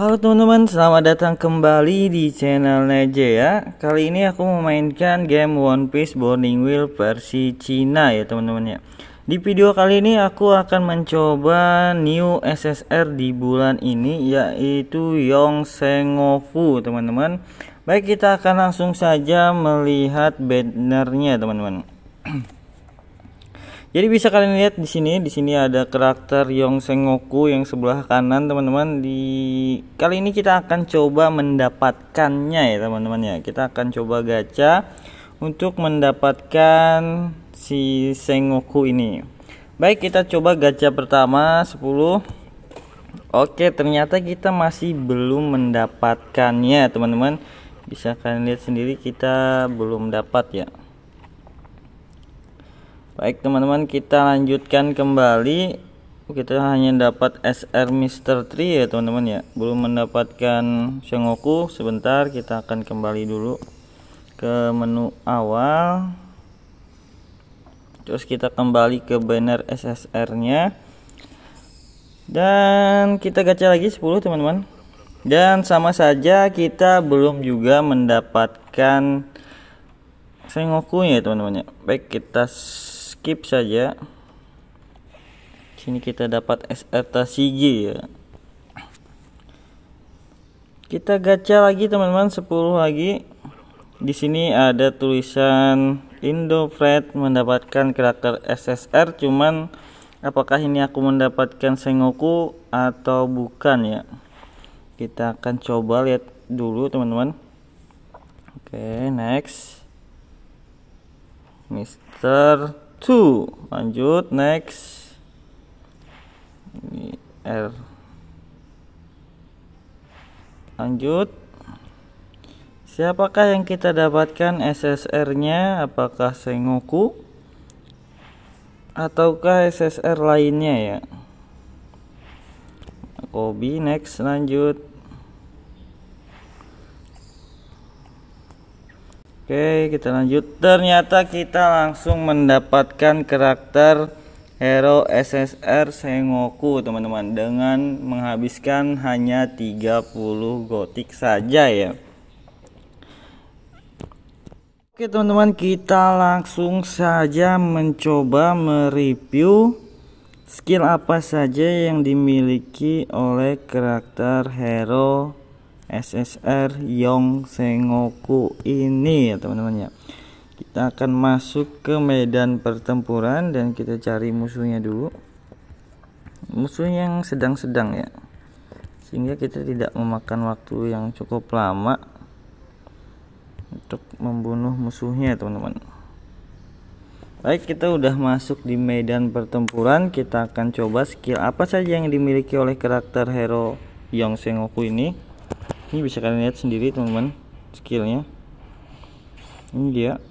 Halo teman-teman, selamat datang kembali di channel Neje ya. Kali ini aku memainkan game One Piece Burning Wheel versi Cina ya teman-teman ya. Di video kali ini aku akan mencoba new SSR di bulan ini yaitu yong Sengofu teman-teman. Baik kita akan langsung saja melihat bannernya teman-teman. Jadi bisa kalian lihat di sini, di sini ada karakter Yong Yongsengoku yang sebelah kanan teman-teman. Di kali ini kita akan coba mendapatkannya ya teman-teman ya. Kita akan coba gacha untuk mendapatkan si Sengoku ini. Baik, kita coba gacha pertama 10. Oke, ternyata kita masih belum mendapatkannya, teman-teman. Bisa kalian lihat sendiri kita belum dapat ya. Baik teman-teman kita lanjutkan kembali oh, Kita hanya dapat SR Mister 3 ya teman-teman ya Belum mendapatkan Sengoku Sebentar kita akan kembali dulu Ke menu awal Terus kita kembali ke banner SSR nya Dan kita gacha lagi 10 teman-teman Dan sama saja kita belum juga mendapatkan Sengoku ya teman-teman ya Baik kita skip saja sini kita dapat SRTA CG ya kita gacha lagi teman-teman 10 lagi di sini ada tulisan Indo Fred mendapatkan karakter SSR cuman apakah ini aku mendapatkan Sengoku atau bukan ya kita akan coba lihat dulu teman-teman oke okay, next Mister two lanjut next ini R lanjut siapakah yang kita dapatkan SSR nya apakah Sengoku ataukah SSR lainnya ya Kobi next lanjut Oke, kita lanjut. Ternyata kita langsung mendapatkan karakter hero SSR Sengoku, teman-teman, dengan menghabiskan hanya 30 gotik saja ya. Oke, teman-teman, kita langsung saja mencoba mereview skill apa saja yang dimiliki oleh karakter hero SSR Yong Sengoku ini ya teman-teman ya kita akan masuk ke medan pertempuran dan kita cari musuhnya dulu musuh yang sedang-sedang ya sehingga kita tidak memakan waktu yang cukup lama untuk membunuh musuhnya teman-teman baik kita udah masuk di medan pertempuran kita akan coba skill apa saja yang dimiliki oleh karakter hero Yong Sengoku ini ini bisa kalian lihat sendiri teman-teman skillnya ini dia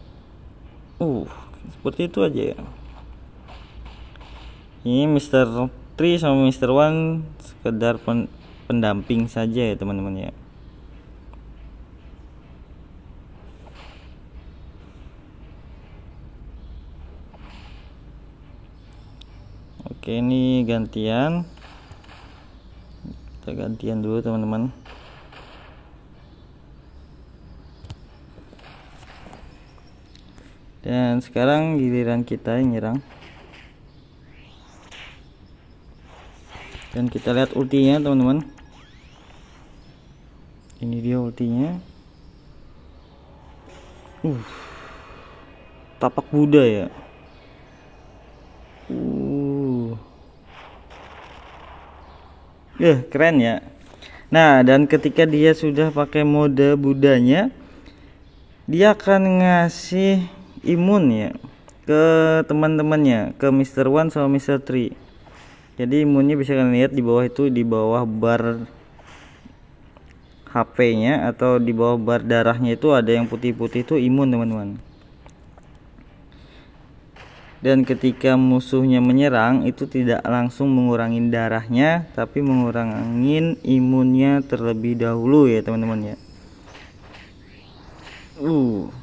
uh seperti itu aja ya ini Mr. 3 sama Mr. One sekedar pen pendamping saja ya teman-teman ya Oke ini gantian kita gantian dulu teman-teman dan sekarang giliran kita yang nyerang dan kita lihat ultinya teman-teman ini dia ultinya uh tapak Buddha ya uh ya keren ya nah dan ketika dia sudah pakai mode Budanya dia akan ngasih imun ya ke teman-temannya ke Mr. One sama Mr. Three jadi imunnya bisa kalian lihat di bawah itu di bawah bar HP-nya atau di bawah bar darahnya itu ada yang putih-putih itu imun teman-teman dan ketika musuhnya menyerang itu tidak langsung mengurangi darahnya tapi mengurangi imunnya terlebih dahulu ya teman-teman ya uh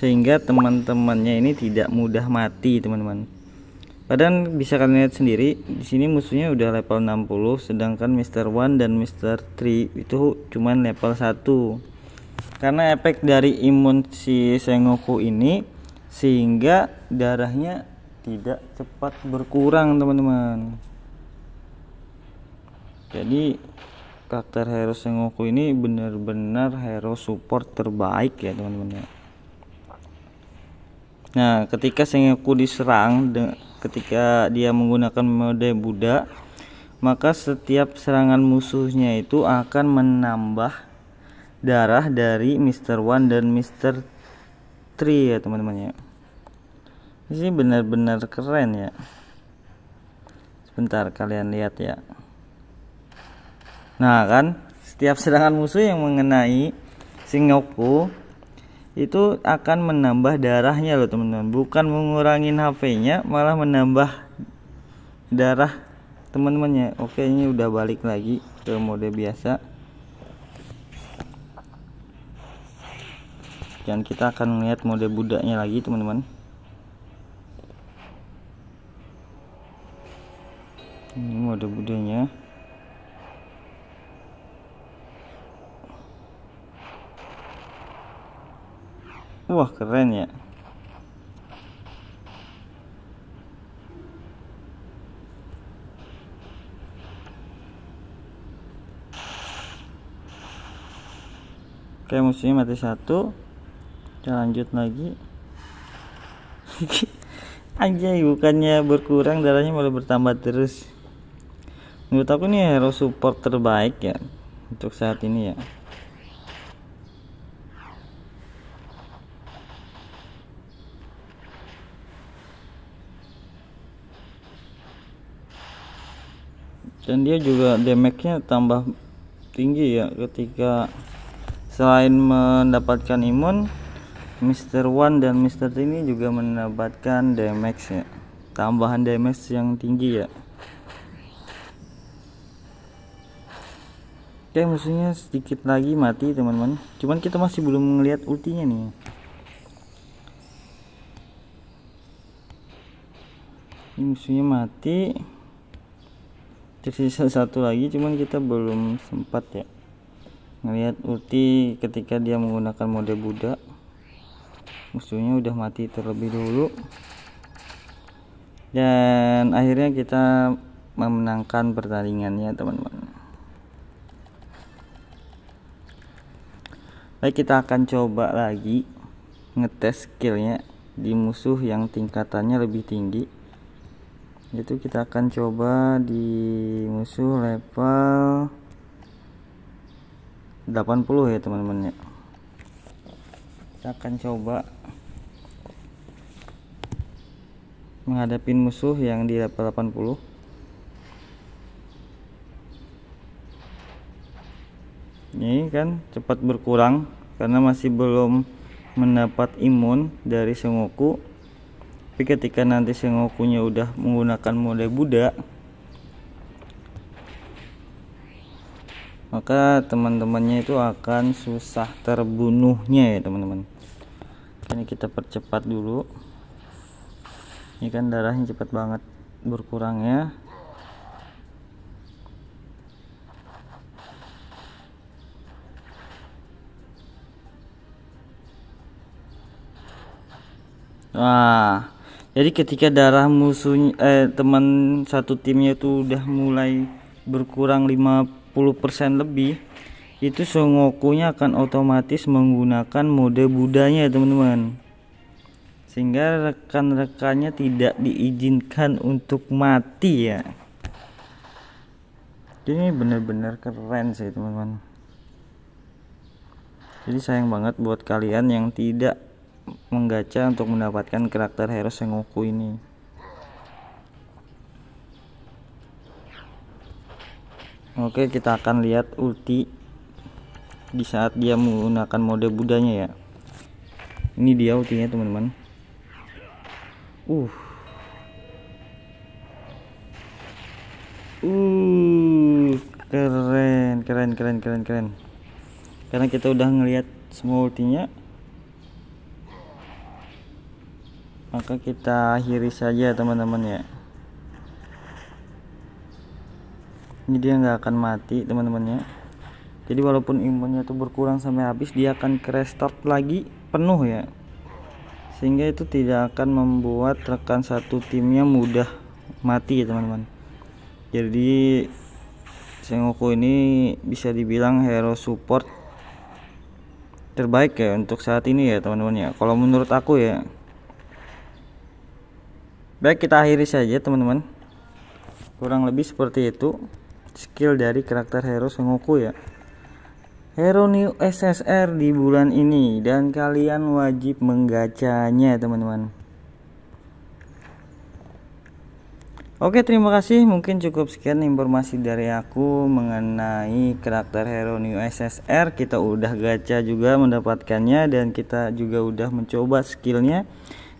sehingga teman-temannya ini tidak mudah mati teman-teman padahal bisa kalian lihat sendiri di sini musuhnya udah level 60 sedangkan Mr. One dan Mr. Three itu cuman level 1 karena efek dari imun si Sengoku ini sehingga darahnya tidak cepat berkurang teman-teman jadi karakter hero Sengoku ini benar-benar hero support terbaik ya teman-teman ya. Nah, ketika Sengoku diserang ketika dia menggunakan mode Buddha, maka setiap serangan musuhnya itu akan menambah darah dari Mr. One dan Mr. Three ya, teman-teman ya. Ini benar-benar keren ya. Sebentar kalian lihat ya. Nah, kan setiap serangan musuh yang mengenai Sengoku itu akan menambah darahnya loh teman-teman bukan mengurangin HP-nya malah menambah darah teman-temannya oke ini udah balik lagi ke mode biasa dan kita akan melihat mode budaknya lagi teman-teman ini mode budaknya wah keren ya oke musuhnya mati satu kita lanjut lagi anjay bukannya berkurang darahnya malah bertambah terus menurut aku ini hero support terbaik ya untuk saat ini ya dan dia juga damage-nya tambah tinggi ya ketika selain mendapatkan imun Mr. One dan Mr. T juga mendapatkan damage ya tambahan damage yang tinggi ya Oke musuhnya sedikit lagi mati teman-teman Cuman kita masih belum melihat ultinya nih Ini musuhnya mati tersisa satu lagi cuman kita belum sempat ya ngelihat ulti ketika dia menggunakan mode budak musuhnya udah mati terlebih dulu dan akhirnya kita memenangkan pertandingannya teman-teman baik kita akan coba lagi ngetes skillnya di musuh yang tingkatannya lebih tinggi itu kita akan coba di musuh level 80 ya teman-teman ya kita akan coba menghadapi musuh yang di level 80 ini kan cepat berkurang karena masih belum mendapat imun dari Sengoku tapi ketika nanti Sengokunya udah menggunakan mode Buddha maka teman-temannya itu akan susah terbunuhnya ya teman-teman ini kita percepat dulu ini kan darahnya cepat banget berkurangnya Wah, jadi ketika darah musuh eh, teman satu timnya itu udah mulai berkurang 50% lebih itu Songokunya akan otomatis menggunakan mode budanya teman-teman sehingga rekan-rekannya tidak diizinkan untuk mati ya ini benar-benar keren sih teman-teman jadi sayang banget buat kalian yang tidak menggacha untuk mendapatkan karakter hero Sengoku ini. Oke, kita akan lihat ulti di saat dia menggunakan mode budanya ya. Ini dia ultinya, teman-teman. Uh. Uh, keren, keren, keren, keren, keren. Karena kita udah ngelihat semua ultinya, maka kita akhiri saja teman-teman ya ini dia nggak akan mati teman-teman ya jadi walaupun imunnya itu berkurang sampai habis dia akan restart lagi penuh ya sehingga itu tidak akan membuat rekan satu timnya mudah mati ya teman-teman jadi Sengoku ini bisa dibilang hero support terbaik ya untuk saat ini ya teman-teman ya kalau menurut aku ya baik kita akhiri saja teman-teman kurang lebih seperti itu skill dari karakter hero Sengoku ya hero new SSR di bulan ini dan kalian wajib menggacanya ya, teman-teman Oke terima kasih mungkin cukup sekian informasi dari aku mengenai karakter hero new SSR kita udah gacha juga mendapatkannya dan kita juga udah mencoba skillnya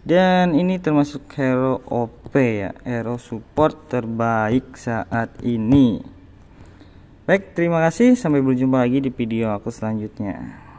dan ini termasuk hero OP ya hero support terbaik saat ini baik terima kasih sampai berjumpa lagi di video aku selanjutnya